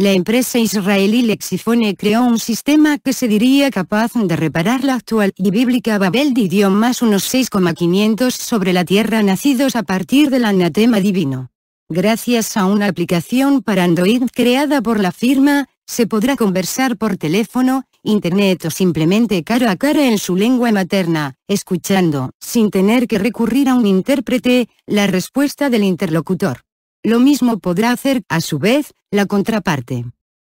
la empresa israelí Lexifone creó un sistema que se diría capaz de reparar la actual y bíblica Babel de idiomas unos 6,500 sobre la tierra nacidos a partir del anatema divino. Gracias a una aplicación para Android creada por la firma, se podrá conversar por teléfono, internet o simplemente cara a cara en su lengua materna, escuchando, sin tener que recurrir a un intérprete, la respuesta del interlocutor. Lo mismo podrá hacer, a su vez, la contraparte.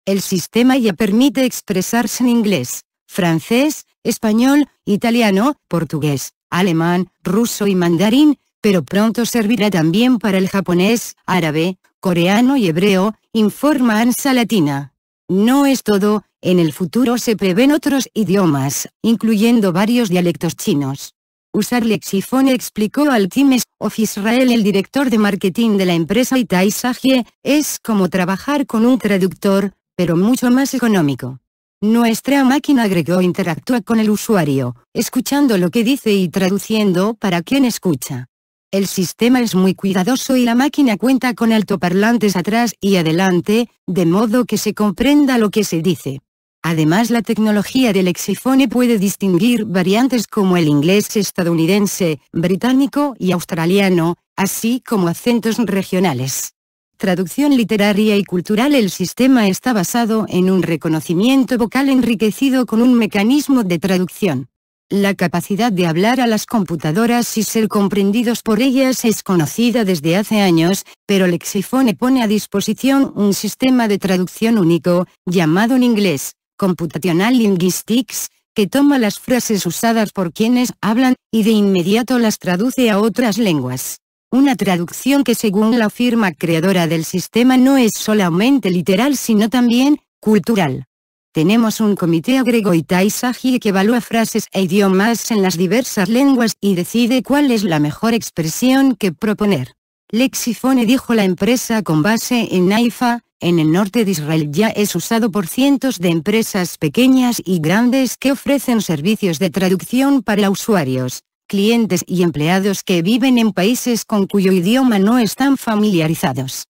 El sistema ya permite expresarse en inglés, francés, español, italiano, portugués, alemán, ruso y mandarín, pero pronto servirá también para el japonés, árabe, coreano y hebreo, informa ANSA Latina. No es todo, en el futuro se prevén otros idiomas, incluyendo varios dialectos chinos. Usar lexifone explicó al Team of Israel el director de marketing de la empresa Itai es como trabajar con un traductor, pero mucho más económico. Nuestra máquina agregó interactúa con el usuario, escuchando lo que dice y traduciendo para quien escucha. El sistema es muy cuidadoso y la máquina cuenta con altoparlantes atrás y adelante, de modo que se comprenda lo que se dice. Además la tecnología del exifone puede distinguir variantes como el inglés estadounidense, británico y australiano, así como acentos regionales. Traducción literaria y cultural El sistema está basado en un reconocimiento vocal enriquecido con un mecanismo de traducción. La capacidad de hablar a las computadoras y ser comprendidos por ellas es conocida desde hace años, pero Lexifone pone a disposición un sistema de traducción único, llamado en inglés, Computational Linguistics, que toma las frases usadas por quienes hablan, y de inmediato las traduce a otras lenguas. Una traducción que según la firma creadora del sistema no es solamente literal sino también, cultural. Tenemos un comité agrego y que evalúa frases e idiomas en las diversas lenguas y decide cuál es la mejor expresión que proponer. Lexifone dijo la empresa con base en AIFA, en el norte de Israel ya es usado por cientos de empresas pequeñas y grandes que ofrecen servicios de traducción para usuarios, clientes y empleados que viven en países con cuyo idioma no están familiarizados.